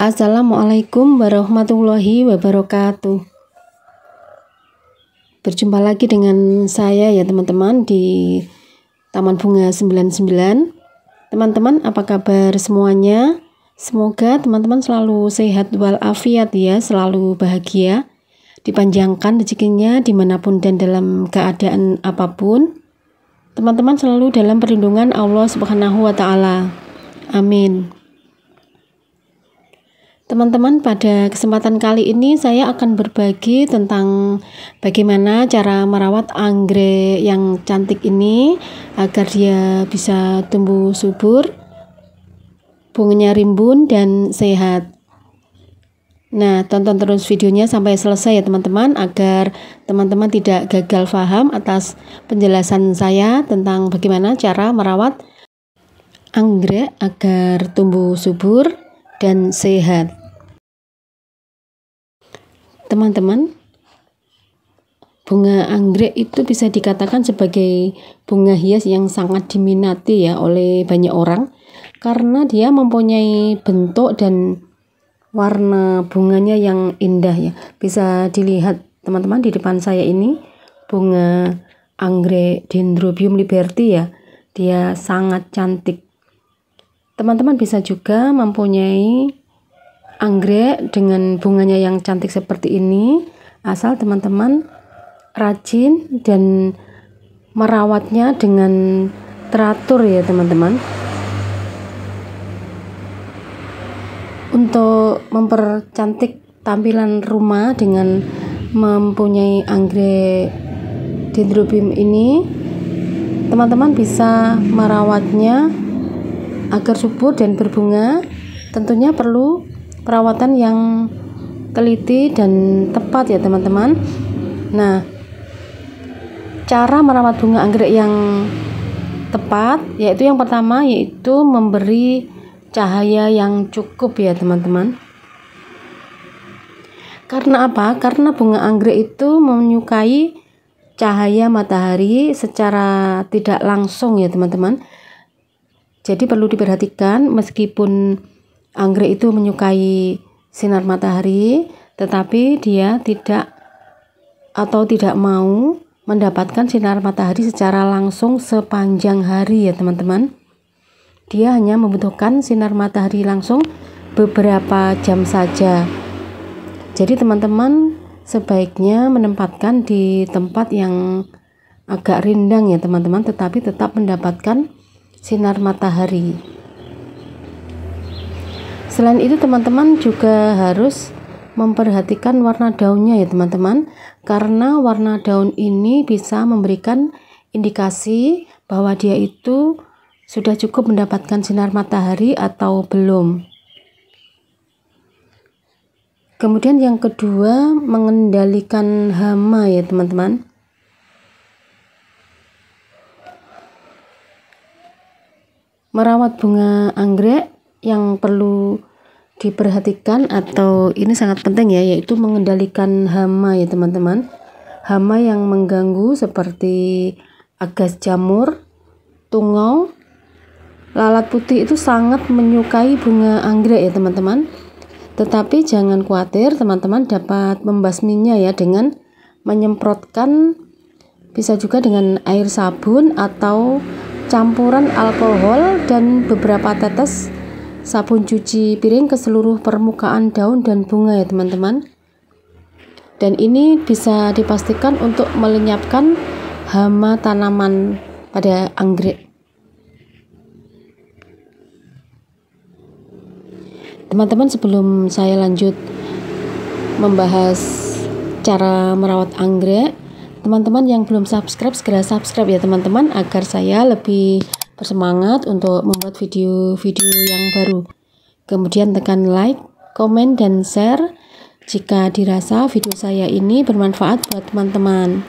Assalamualaikum warahmatullahi wabarakatuh. Berjumpa lagi dengan saya ya teman-teman di Taman Bunga 99. Teman-teman apa kabar semuanya? Semoga teman-teman selalu sehat walafiat ya, selalu bahagia, dipanjangkan rezekinya dimanapun dan dalam keadaan apapun. Teman-teman selalu dalam perlindungan Allah Subhanahu wa Ta'ala. Amin. Teman-teman, pada kesempatan kali ini saya akan berbagi tentang bagaimana cara merawat anggrek yang cantik ini agar dia bisa tumbuh subur bunganya rimbun dan sehat. Nah, tonton terus videonya sampai selesai ya teman-teman agar teman-teman tidak gagal paham atas penjelasan saya tentang bagaimana cara merawat anggrek agar tumbuh subur dan sehat. Teman-teman, bunga anggrek itu bisa dikatakan sebagai bunga hias yang sangat diminati ya oleh banyak orang karena dia mempunyai bentuk dan warna bunganya yang indah ya. Bisa dilihat teman-teman di depan saya ini bunga anggrek Dendrobium liberty ya. Dia sangat cantik. Teman-teman bisa juga mempunyai anggrek dengan bunganya yang cantik seperti ini asal teman-teman rajin dan merawatnya dengan teratur ya teman-teman. Untuk mempercantik tampilan rumah dengan mempunyai anggrek dendrobium ini, teman-teman bisa merawatnya agar subur dan berbunga. Tentunya perlu perawatan yang teliti dan tepat ya teman-teman. Nah, cara merawat bunga anggrek yang tepat yaitu yang pertama yaitu memberi cahaya yang cukup ya teman-teman karena apa? karena bunga anggrek itu menyukai cahaya matahari secara tidak langsung ya teman-teman jadi perlu diperhatikan meskipun anggrek itu menyukai sinar matahari tetapi dia tidak atau tidak mau mendapatkan sinar matahari secara langsung sepanjang hari ya teman-teman. Dia hanya membutuhkan sinar matahari langsung beberapa jam saja. Jadi teman-teman sebaiknya menempatkan di tempat yang agak rindang ya teman-teman tetapi tetap mendapatkan sinar matahari. Selain itu teman-teman juga harus memperhatikan warna daunnya ya teman-teman karena warna daun ini bisa memberikan indikasi bahwa dia itu sudah cukup mendapatkan sinar matahari atau belum kemudian yang kedua mengendalikan hama ya teman-teman merawat bunga anggrek yang perlu diperhatikan atau ini sangat penting ya yaitu mengendalikan hama ya teman-teman hama yang mengganggu seperti agas jamur tungau lalat putih itu sangat menyukai bunga anggrek ya teman-teman tetapi jangan khawatir teman-teman dapat membasminya ya dengan menyemprotkan bisa juga dengan air sabun atau campuran alkohol dan beberapa tetes sabun cuci piring ke seluruh permukaan daun dan bunga ya teman-teman dan ini bisa dipastikan untuk melenyapkan hama tanaman pada anggrek teman-teman sebelum saya lanjut membahas cara merawat anggrek teman-teman yang belum subscribe segera subscribe ya teman-teman agar saya lebih bersemangat untuk membuat video-video yang baru. Kemudian tekan like, komen, dan share jika dirasa video saya ini bermanfaat buat teman-teman.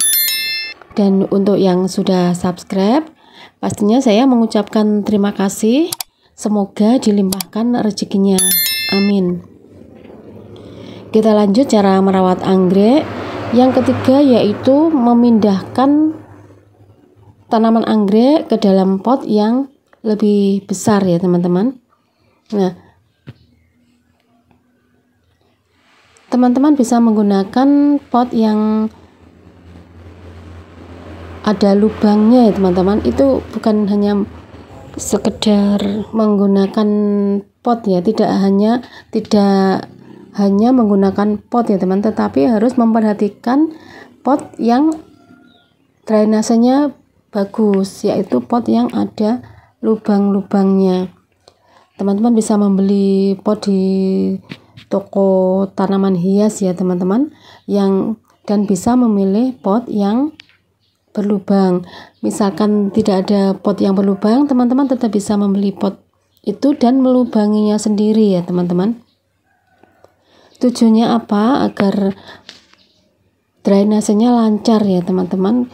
Dan untuk yang sudah subscribe, pastinya saya mengucapkan terima kasih. Semoga dilimpahkan rezekinya. Amin. Kita lanjut cara merawat anggrek. Yang ketiga yaitu memindahkan tanaman anggrek ke dalam pot yang lebih besar ya teman-teman. Nah, teman-teman bisa menggunakan pot yang ada lubangnya ya teman-teman. Itu bukan hanya sekedar menggunakan pot ya, tidak hanya tidak hanya menggunakan pot ya teman, tetapi harus memperhatikan pot yang drainasenya bagus yaitu pot yang ada lubang-lubangnya teman-teman bisa membeli pot di toko tanaman hias ya teman-teman yang dan bisa memilih pot yang berlubang misalkan tidak ada pot yang berlubang teman-teman tetap bisa membeli pot itu dan melubanginya sendiri ya teman-teman tujuannya apa agar drainasenya lancar ya teman-teman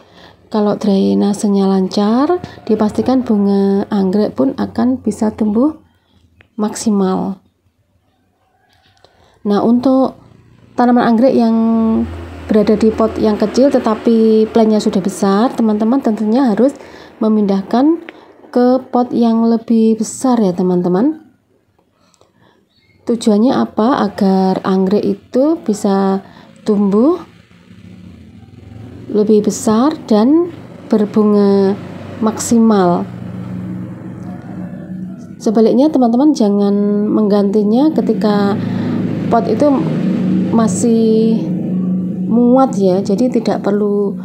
kalau drainasenya lancar, dipastikan bunga anggrek pun akan bisa tumbuh maksimal. Nah, untuk tanaman anggrek yang berada di pot yang kecil tetapi plannya sudah besar, teman-teman tentunya harus memindahkan ke pot yang lebih besar ya, teman-teman. Tujuannya apa? Agar anggrek itu bisa tumbuh lebih besar dan berbunga maksimal. Sebaliknya teman-teman jangan menggantinya ketika pot itu masih muat ya. Jadi tidak perlu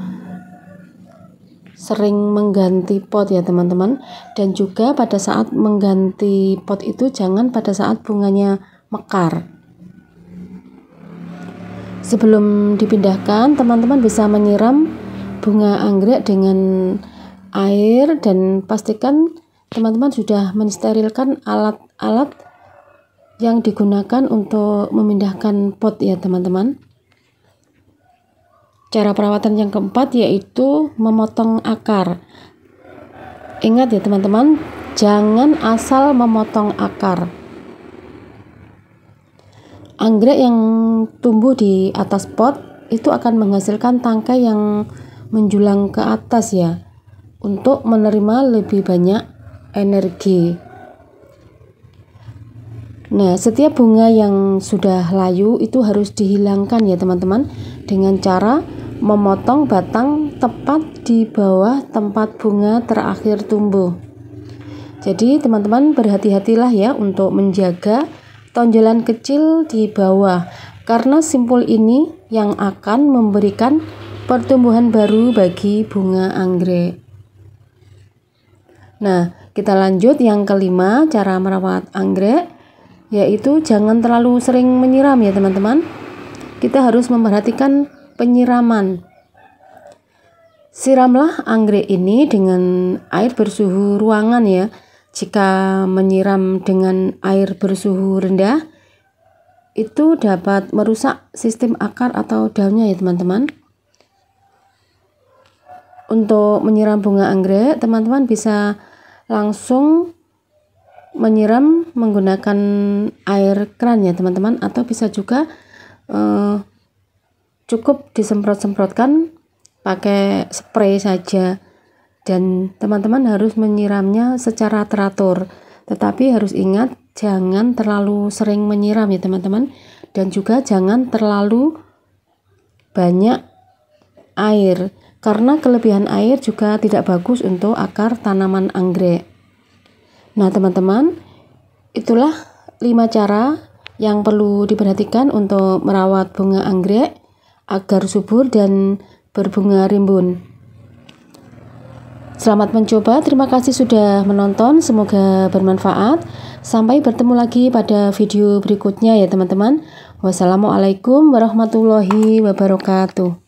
sering mengganti pot ya teman-teman dan juga pada saat mengganti pot itu jangan pada saat bunganya mekar Sebelum dipindahkan, teman-teman bisa menyiram bunga anggrek dengan air dan pastikan teman-teman sudah mensterilkan alat-alat yang digunakan untuk memindahkan pot ya teman-teman. Cara perawatan yang keempat yaitu memotong akar. Ingat ya teman-teman, jangan asal memotong akar anggrek yang tumbuh di atas pot itu akan menghasilkan tangkai yang menjulang ke atas ya untuk menerima lebih banyak energi. Nah, setiap bunga yang sudah layu itu harus dihilangkan ya teman-teman dengan cara memotong batang tepat di bawah tempat bunga terakhir tumbuh. Jadi teman-teman berhati-hatilah ya untuk menjaga tonjolan kecil di bawah karena simpul ini yang akan memberikan pertumbuhan baru bagi bunga anggrek. Nah, kita lanjut yang kelima, cara merawat anggrek yaitu jangan terlalu sering menyiram ya teman-teman. Kita harus memperhatikan penyiraman. Siramlah anggrek ini dengan air bersuhu ruangan ya, jika menyiram dengan air bersuhu rendah, itu dapat merusak sistem akar atau daunnya ya teman-teman. Untuk menyiram bunga anggrek, teman-teman bisa langsung menyiram menggunakan air keran ya teman-teman atau bisa juga eh, cukup disemprot-semprotkan pakai spray saja dan teman-teman harus menyiramnya secara teratur. Tetapi harus ingat jangan terlalu sering menyiram ya teman-teman dan juga jangan terlalu banyak air karena kelebihan air juga tidak bagus untuk akar tanaman anggrek. Nah, teman-teman, itulah 5 cara yang perlu diperhatikan untuk merawat bunga anggrek agar subur dan berbunga rimbun. Selamat mencoba, terima kasih sudah menonton, semoga bermanfaat. Sampai bertemu lagi pada video berikutnya ya teman-teman. Wassalamualaikum warahmatullahi wabarakatuh.